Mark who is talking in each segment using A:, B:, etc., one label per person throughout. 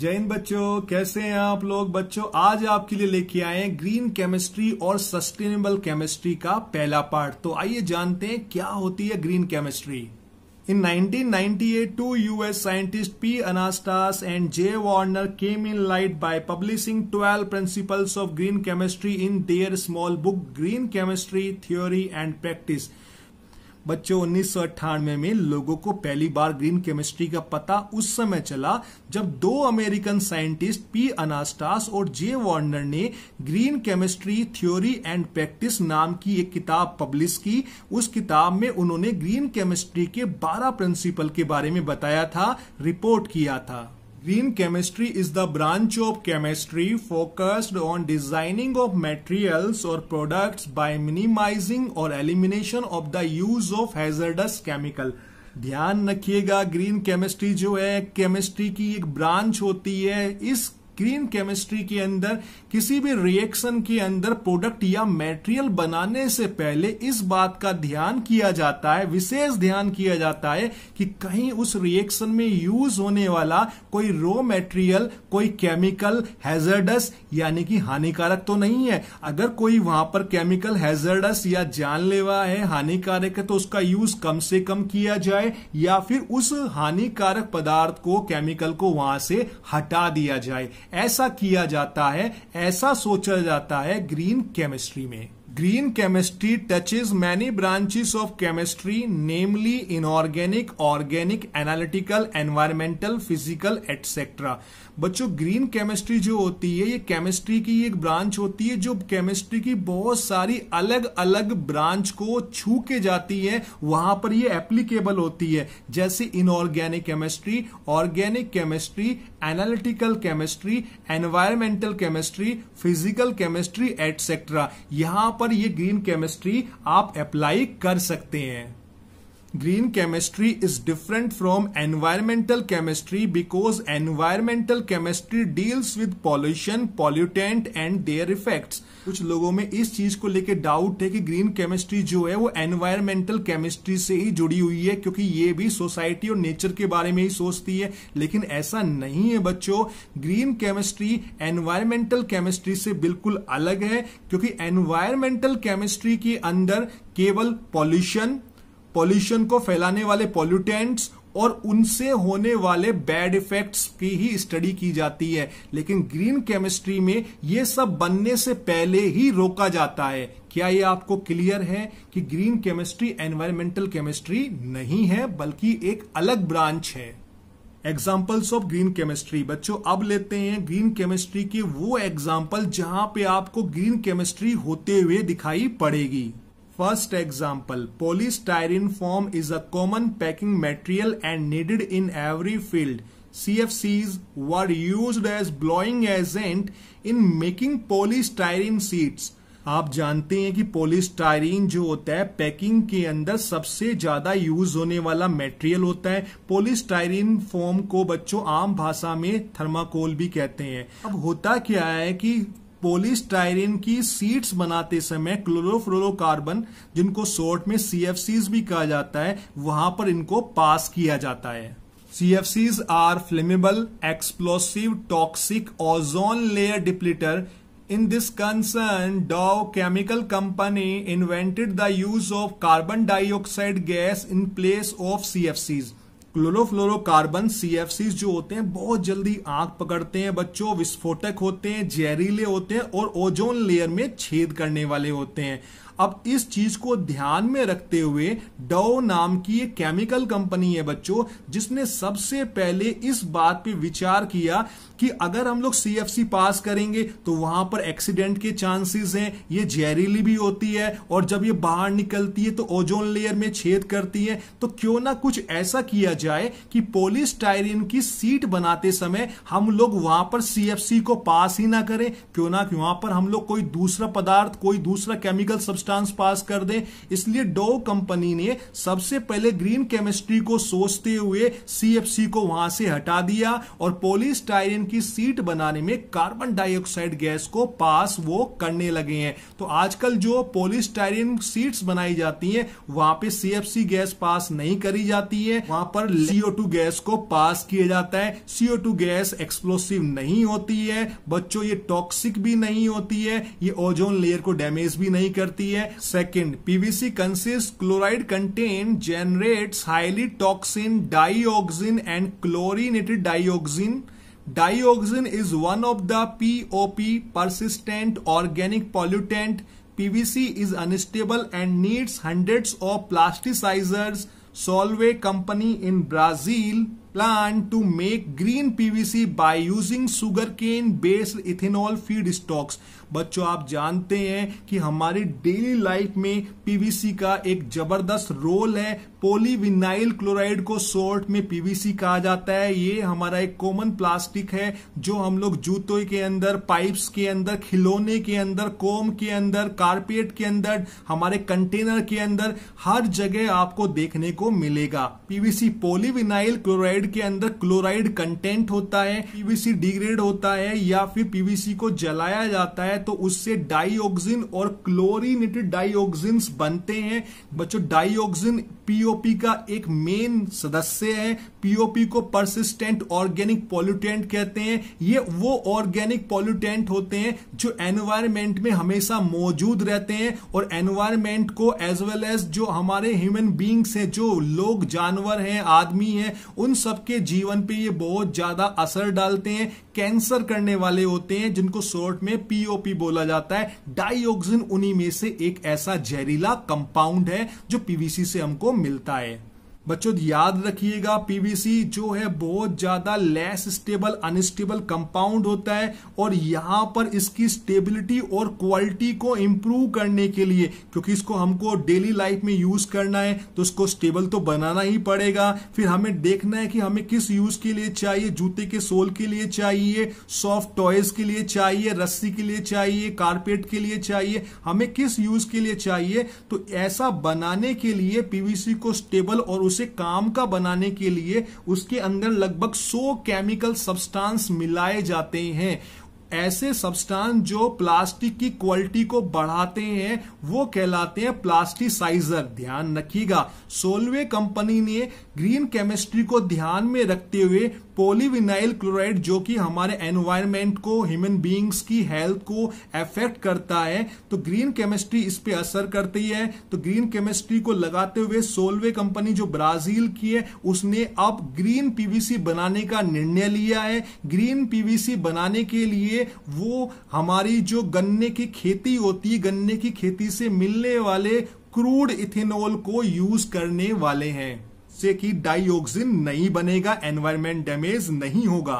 A: जय हिंद बच्चों कैसे हैं आप लोग बच्चों आज आपके लिए लेके आए हैं ग्रीन केमिस्ट्री और सस्टेनेबल केमिस्ट्री का पहला पार्ट तो आइए जानते हैं क्या होती है green chemistry in 1998 two US scientist P Anastas and J Warner came in light by publishing 12 principles of green chemistry in their small book green chemistry theory and practice बच्चों उन्नीस में लोगों को पहली बार ग्रीन केमिस्ट्री का पता उस समय चला जब दो अमेरिकन साइंटिस्ट पी अनास्टास और जे वार्नर ने green chemistry theory and practice नाम की एक किताब पब्लिश की उस किताब में उन्होंने ग्रीन केमिस्ट्री के 12 प्रिंसिपल के बारे में बताया था रिपोर्ट किया था green chemistry is the branch of chemistry focused on designing of materials और प्रोडक्ट्स बाय मिनिमाइजिंग और elimination of the use of hazardous chemical ध्यान रखिएगा ग्रीन केमिस्ट्री जो है केमिस्ट्री की एक ब्रांच होती है इस ग्रीन केमिस्ट्री के अंदर किसी भी रिएक्शन के अंदर प्रोडक्ट या मेटेरियल बनाने से पहले इस बात का ध्यान किया जाता है विशेष ध्यान किया जाता है कि कहीं उस रिएक्शन में यूज होने वाला कोई रॉ मेटेरियल कोई केमिकल हैजर्डस यानी कि हानिकारक तो नहीं है अगर कोई वहां पर केमिकल हैजर्डस या जानलेवा है हानिकारक है तो उसका यूज कम से कम किया जाए या फिर उस हानिकारक पदार्थ को केमिकल को वहां से हटा दिया जाए ऐसा किया जाता है ऐसा सोचा जाता है ग्रीन केमिस्ट्री में green chemistry touches many branches of chemistry namely inorganic organic analytical environmental physical etcetera बच्चों ग्रीन केमिस्ट्री जो होती है ये केमिस्ट्री की एक ब्रांच होती है जो केमिस्ट्री की बहुत सारी अलग अलग ब्रांच को छू के जाती है वहां पर ये एप्लीकेबल होती है जैसे inorganic chemistry organic chemistry analytical chemistry environmental chemistry physical chemistry etcetera यहां पर ये ग्रीन केमिस्ट्री आप अप्लाई कर सकते हैं green chemistry is different from environmental chemistry because environmental chemistry deals with pollution pollutant and their effects कुछ लोगों में इस चीज को लेके डाउट है कि ग्रीन केमिस्ट्री जो है वो एनवायरमेंटल केमिस्ट्री से ही जुड़ी हुई है क्योंकि ये भी सोसाइटी और नेचर के बारे में ही सोचती है लेकिन ऐसा नहीं है बच्चों ग्रीन केमिस्ट्री एनवायरमेंटल केमिस्ट्री से बिल्कुल अलग है क्योंकि एनवायरमेंटल केमिस्ट्री के अंदर केवल पॉल्यूशन पॉल्यूशन को फैलाने वाले पॉल्यूटेंट्स और उनसे होने वाले बैड इफेक्ट्स की ही स्टडी की जाती है लेकिन ग्रीन केमिस्ट्री में यह सब बनने से पहले ही रोका जाता है क्या यह आपको क्लियर है कि ग्रीन केमिस्ट्री एनवायरमेंटल केमिस्ट्री नहीं है बल्कि एक अलग ब्रांच है एग्जाम्पल्स ऑफ ग्रीन केमिस्ट्री बच्चों अब लेते हैं ग्रीन केमिस्ट्री की वो एग्जाम्पल जहां पे आपको ग्रीन केमिस्ट्री होते हुए दिखाई पड़ेगी First example, polystyrene foam is a common packing material and needed in every field. CFCs were used as blowing agent in making polystyrene sheets. आप जानते हैं कि पोलिस्टायरीन जो होता है पैकिंग के अंदर सबसे ज्यादा यूज होने वाला मटेरियल होता है पोलिस्टायरीन फोम को बच्चों आम भाषा में थर्माकोल भी कहते हैं अब होता क्या है कि पोलिस्टाइरिन की सीट्स बनाते समय क्लोरोफ्लोरोकार्बन जिनको शॉर्ट में सीएफसीज भी कहा जाता है वहां पर इनको पास किया जाता है CFCs are flammable explosive toxic ozone layer depleter concern Dow chemical company invented the use of carbon dioxide gas in place of C F Cs chlorofluorocarbon CFC जो होते हैं बहुत जल्दी आंख पकड़ते हैं बच्चों विस्फोटक होते हैं जहरीले होते हैं और ओजोन लेयर में छेद करने वाले होते हैं अब इस चीज को ध्यान में रखते हुए डव नाम की एक केमिकल कंपनी है बच्चों जिसने सबसे पहले इस बात पे विचार किया कि अगर हम लोग सी पास करेंगे तो वहां पर एक्सीडेंट के चांसेस हैं ये जहरीली भी होती है और जब ये बाहर निकलती है तो ओजोन लेयर में छेद करती है तो क्यों ना कुछ ऐसा किया जाए कि पोलिस की सीट बनाते समय हम लोग वहां पर सी को पास ही ना करें क्यों ना वहां पर हम लोग कोई दूसरा पदार्थ कोई दूसरा केमिकल सब्सटेंस सब्सटेंस पास कर दें इसलिए डो कंपनी ने सबसे पहले ग्रीन केमिस्ट्री को सोचते हुए सीएफसी को वहां से हटा दिया और पोलिस्टाइरिन की सीट बनाने में कार्बन डाइऑक्साइड गैस को पास वो करने लगे हैं तो आजकल जो पोलिस्टाइरिन सीट्स बनाई जाती हैं वहां पे सीएफसी गैस पास नहीं करी जाती है वहां पर सीओ गैस को पास किया जाता है सीओ गैस एक्सप्लोसिव नहीं होती है बच्चों ये टॉक्सिक भी नहीं होती है ये ओजोन लेयर को डैमेज भी नहीं करती है है second PVC consist chloride content generate highly toxin dioxin and chlorinated dioxin dioxin is one of the POP persistent organic pollutant PVC is unstable and needs hundreds of plasticisers in Brazil plan to make green PVC by using sugar cane based ethanol feed stocks बच्चों आप जानते हैं कि हमारी daily life में PVC का एक जबरदस्त रोल है पोलीविनाइल क्लोराइड को शॉर्ट में पीवीसी कहा जाता है ये हमारा एक कॉमन प्लास्टिक है जो हम लोग जूतों के अंदर पाइप्स के अंदर खिलौने के अंदर कोम के अंदर कारपेट के अंदर हमारे कंटेनर के अंदर हर जगह आपको देखने को मिलेगा पीवीसी पोलीविनाइल क्लोराइड के अंदर क्लोराइड कंटेंट होता है पीवीसी डिग्रेड होता है या फिर पीवीसी को जलाया जाता है है तो उससे डाइऑक्सिन और क्लोरिनेटेड डाइऑक्सिन बनते हैं बच्चों डाइऑक्सिन पीओपी का एक मेन सदस्य है पीओपी को परसिस्टेंट ऑर्गेनिक पॉल्यूटेंट कहते हैं ये वो ऑर्गेनिक पॉल्यूटेंट होते हैं जो एनवायरमेंट में हमेशा मौजूद रहते हैं और एनवायरमेंट को एज वेल एज जो हमारे ह्यूमन बींग्स हैं जो लोग जानवर हैं आदमी हैं उन सबके जीवन पे ये बहुत ज्यादा असर डालते हैं कैंसर करने वाले होते हैं जिनको शॉर्ट में पीओपी बोला जाता है डाइऑक्सिन उन्हीं में से एक ऐसा जहरीला कंपाउंड है जो पीवीसी से हमको मिलता है बच्चों याद रखिएगा पीवीसी जो है बहुत ज्यादा लेस स्टेबल अनस्टेबल कंपाउंड होता है और यहां पर इसकी स्टेबिलिटी और क्वालिटी को इंप्रूव करने के लिए क्योंकि इसको हमको डेली लाइफ में यूज करना है तो उसको स्टेबल तो बनाना ही पड़ेगा फिर हमें देखना है कि हमें किस यूज के लिए चाहिए जूते के सोल के लिए चाहिए सॉफ्ट टॉयज के लिए चाहिए रस्सी के लिए चाहिए कारपेट के लिए चाहिए हमें किस यूज के लिए चाहिए तो ऐसा बनाने के लिए पीवीसी को स्टेबल और उस उसे काम का बनाने के लिए उसके अंदर लगभग 100 केमिकल सब्सटेंस मिलाए जाते हैं ऐसे सबस्टान जो प्लास्टिक की क्वालिटी को बढ़ाते हैं वो कहलाते हैं प्लास्टिसाइजर ध्यान रखिएगा सोलवे कंपनी ने ग्रीन केमिस्ट्री को ध्यान में रखते हुए पोलिविनाइल क्लोराइड जो कि हमारे एनवायरमेंट को ह्यूमन बीइंग्स की हेल्थ को अफेक्ट करता है तो ग्रीन केमिस्ट्री इस पे असर करती है तो ग्रीन केमिस्ट्री को लगाते हुए सोलवे कंपनी जो ब्राजील की है उसने अब ग्रीन पीवीसी बनाने का निर्णय लिया है ग्रीन पीवीसी बनाने के लिए लिए वो हमारी जो गन्ने की खेती होती है गन्ने की खेती से मिलने वाले क्रूड इथेनॉल को यूज करने वाले हैं से कि डाइऑक्सिन नहीं बनेगा एनवायरमेंट डैमेज नहीं होगा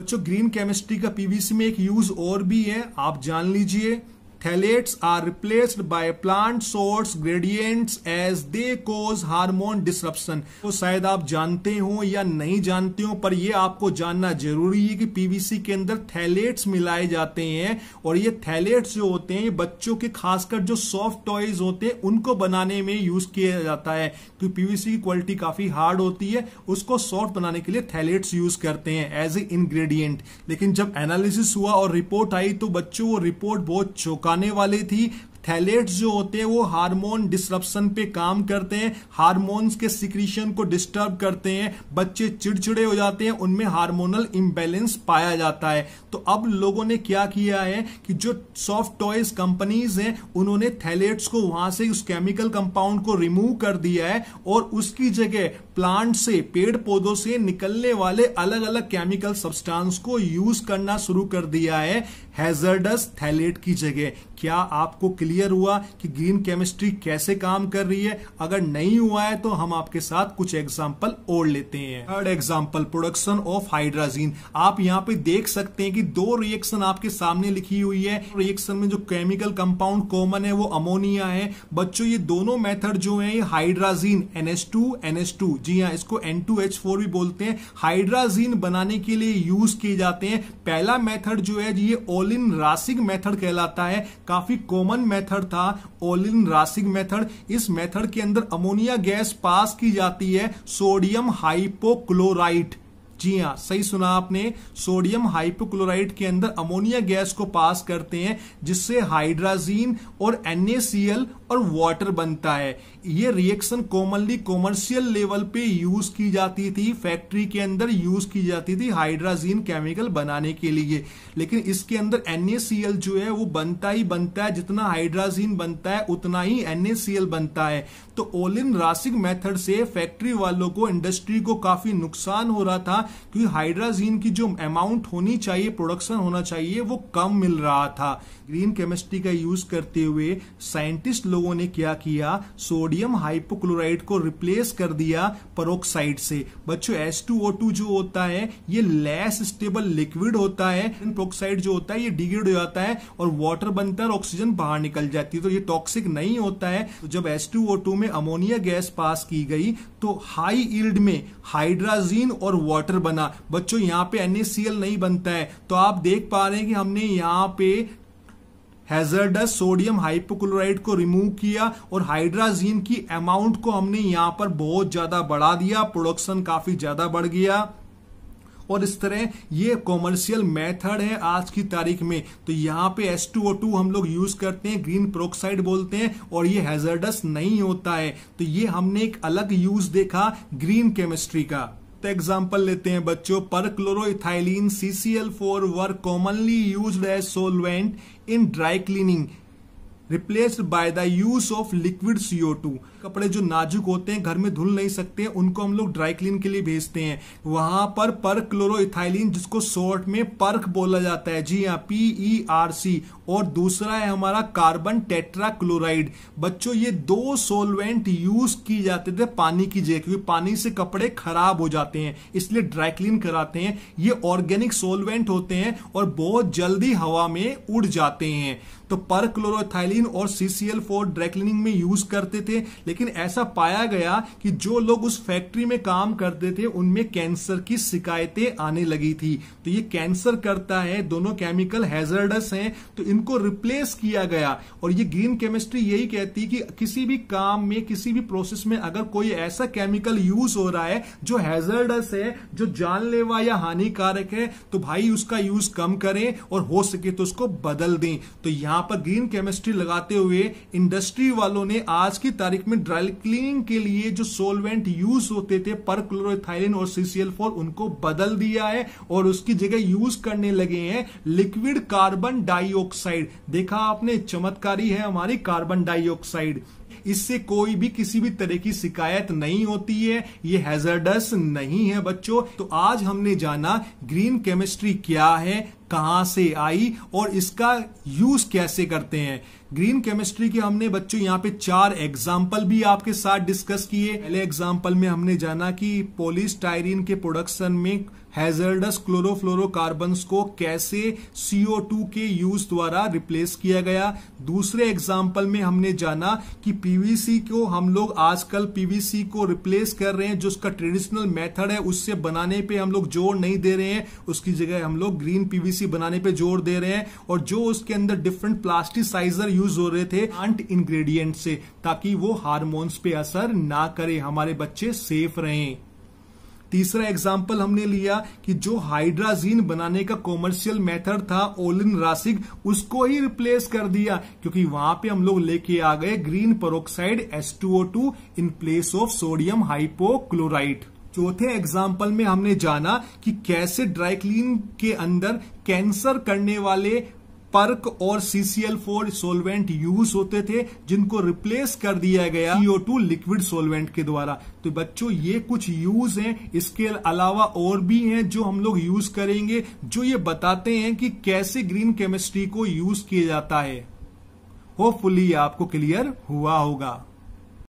A: बच्चों ग्रीन केमिस्ट्री का पीवीसी में एक यूज और भी है आप जान लीजिए Phthalates are replaced by plant source gradients as they cause hormone disruption. तो शायद आप जानते हो या नहीं जानते हो पर यह आपको जानना जरूरी है कि पीवीसी के अंदर थैलेट्स मिलाए जाते हैं और ये थैलेट्स जो होते हैं बच्चों के खासकर जो सॉफ्ट टॉयज होते हैं उनको बनाने में यूज किया जाता है क्योंकि पीवीसी की क्वालिटी काफी हार्ड होती है उसको सॉफ्ट बनाने के लिए थैलेट्स यूज करते हैं एज ए इनग्रेडियंट लेकिन जब एनालिसिस हुआ और रिपोर्ट आई तो बच्चों वो रिपोर्ट बहुत चौका चौंकाने वाली थी थैलेट्स जो होते हैं वो हार्मोन डिसरप्शन पे काम करते हैं हार्मोन्स के सिक्रीशन को डिस्टर्ब करते हैं बच्चे चिड़चिड़े हो जाते हैं उनमें हार्मोनल इम्बेलेंस पाया जाता है तो अब लोगों ने क्या किया है कि जो सॉफ्ट टॉयज कंपनीज हैं उन्होंने थैलेट्स को वहां से उस केमिकल कंपाउंड को रिमूव कर दिया है और उसकी जगह प्लांट से पेड़ पौधों से निकलने वाले अलग अलग केमिकल सब्सटेंस को यूज करना शुरू कर दिया है हैजर्डस थैलेट की जगह क्या आपको क्लियर हुआ कि ग्रीन केमिस्ट्री कैसे काम कर रही है अगर नहीं हुआ है तो हम आपके साथ कुछ एग्जाम्पल ओढ़ लेते हैं third example production of hydrazine आप यहाँ पे देख सकते हैं कि दो रिएक्शन आपके सामने लिखी हुई है रिएक्शन में जो केमिकल कंपाउंड कॉमन है वो अमोनिया है बच्चों ये दोनों मेथड जो है ये हाइड्राजीन एस टू जी हाँ इसको फोर भी बोलते हैं हाइड्राजीन बनाने के लिए यूज किए जाते हैं पहला मेथड जो है ये इन रासिक मेथड कहलाता है काफी कॉमन मेथड था ओलिन रासिंग मेथड इस मेथड के अंदर अमोनिया गैस पास की जाती है सोडियम हाइपोक्लोराइड जी हाँ सही सुना आपने सोडियम हाइपोक्लोराइड के अंदर अमोनिया गैस को पास करते हैं जिससे हाइड्राजीन और एनएसीएल और वाटर बनता है ये रिएक्शन कॉमनली कॉमर्शियल लेवल पे यूज की जाती थी फैक्ट्री के अंदर यूज की जाती थी हाइड्राजीन केमिकल बनाने के लिए लेकिन इसके अंदर NaCl जो है वो बनता ही बनता है जितना हाइड्राजीन बनता है उतना ही NaCl बनता है तो ओलिन रासिक मेथड से फैक्ट्री वालों को इंडस्ट्री को काफी नुकसान हो रहा था क्योंकि हाइड्राजीन की जो अमाउंट होनी चाहिए प्रोडक्शन होना चाहिए वो कम मिल रहा था ग्रीन केमिस्ट्री का यूज करते हुए साइंटिस्ट लोग लोगों ने क्या किया सोडियम हाइपोक्लोराइड को रिप्लेस कर दिया परोक्साइड से बच्चों H2O2 जो होता है ये लेस स्टेबल लिक्विड होता है परोक्साइड जो होता है ये डिग्रेड हो जाता है और वाटर बनता है ऑक्सीजन बाहर निकल जाती है तो ये टॉक्सिक नहीं होता है तो जब H2O2 में अमोनिया गैस पास की गई तो हाई इल्ड में हाइड्राजीन और वाटर बना बच्चों यहाँ पे NaCl नहीं बनता है तो आप देख पा रहे हैं कि हमने यहाँ पे हैजर्डस सोडियम हाइपोक्लोराइड को रिमूव किया और हाइड्राजीन की अमाउंट को हमने यहां पर बहुत ज्यादा बढ़ा दिया प्रोडक्शन काफी ज्यादा बढ़ गया और इस तरह ये कॉमर्शियल मेथड है आज की तारीख में तो यहाँ पे H2O2 हम लोग यूज करते हैं ग्रीन प्रोक्साइड बोलते हैं और ये हैजर्डस नहीं होता है तो ये हमने एक अलग यूज देखा ग्रीन केमिस्ट्री का तो एग्जाम्पल लेते हैं बच्चों पर chloroethylene CCL four were commonly use as solvent in dry cleaning replaced by the use of liquid CO two कपड़े जो नाजुक होते हैं घर में धुल नहीं सकते हैं उनको हम लोग ड्राई क्लीन के लिए भेजते हैं वहां पर पर क्लोरोन जिसको शॉर्ट में पर्क बोला जाता है जी हाँ पी ई आर सी और दूसरा है हमारा कार्बन टेट्रा क्लोराइड बच्चों ये दो सोलवेंट यूज की जाते थे पानी की जगह क्योंकि पानी से कपड़े खराब हो जाते हैं इसलिए ड्राई क्लीन कराते हैं ये ऑर्गेनिक सोलवेंट होते हैं और बहुत जल्दी हवा में उड़ जाते हैं तो परक्लोरोथाइलिन और सीसीएल फोर ड्रैक्लिनिंग में यूज करते थे लेकिन ऐसा पाया गया कि जो लोग उस फैक्ट्री में काम करते थे उनमें कैंसर की शिकायतें आने लगी थी तो ये कैंसर करता है दोनों केमिकल हैजर्डस हैं तो इनको रिप्लेस किया गया और ये ग्रीन केमिस्ट्री यही कहती कि किसी भी काम में किसी भी प्रोसेस में अगर कोई ऐसा केमिकल यूज हो रहा है जो हैजर्डस है जो जानलेवा या हानिकारक है तो भाई उसका यूज कम करें और हो सके तो उसको बदल दें तो यहां यहाँ पर ग्रीन केमिस्ट्री लगाते हुए इंडस्ट्री वालों ने आज की तारीख में ड्राई क्लीनिंग के लिए जो सोलवेंट यूज होते थे पर क्लोरोथाइलिन और सीसीएल फोर उनको बदल दिया है और उसकी जगह यूज करने लगे हैं लिक्विड कार्बन डाइऑक्साइड देखा आपने चमत्कारी है हमारी कार्बन डाइऑक्साइड इससे कोई भी किसी भी तरह की शिकायत नहीं होती है ये हैजर्डस नहीं है बच्चों तो आज हमने जाना ग्रीन केमिस्ट्री क्या है कहां से आई और इसका यूज कैसे करते हैं ग्रीन केमिस्ट्री के हमने बच्चों यहाँ पे चार एग्जाम्पल भी आपके साथ डिस्कस किए पहले एग्जाम्पल में हमने जाना कि पोलिस के प्रोडक्शन में हैजर्डस क्लोरोफ्लोरोकार्बन्स को कैसे CO2 के यूज द्वारा रिप्लेस किया गया दूसरे एग्जाम्पल में हमने जाना कि पीवीसी को हम लोग आजकल पीवीसी को रिप्लेस कर रहे हैं जो उसका ट्रेडिशनल मेथड है उससे बनाने पे हम लोग जोर नहीं दे रहे हैं उसकी जगह हम लोग ग्रीन पीवीसी बनाने पे जोर दे रहे हैं और जो उसके अंदर डिफरेंट प्लास्टिसाइजर यूज हो रहे थे अंट इंग्रेडिएंट से ताकि वो हार्मोन्स पे असर ना करे हमारे बच्चे सेफ रहें तीसरा एग्जाम्पल हमने लिया कि जो हाइड्राजीन बनाने का कॉमर्शियल मेथड था ओलिन रासिग उसको ही रिप्लेस कर दिया क्योंकि वहां पे हम लोग लेके आ गए green peroxide to in place of sodium hypochloride चौथे एग्जाम्पल में हमने जाना कि कैसे ड्राई क्लीन के अंदर कैंसर करने वाले पर्क और सीसीएल फोर सोलवेंट यूज होते थे जिनको रिप्लेस कर दिया गया सीओ टू लिक्विड सोलवेंट के द्वारा तो बच्चों ये कुछ यूज हैं इसके अलावा और भी हैं जो हम लोग यूज करेंगे जो ये बताते हैं कि कैसे ग्रीन केमिस्ट्री को यूज किया जाता है होपफुली आपको क्लियर हुआ होगा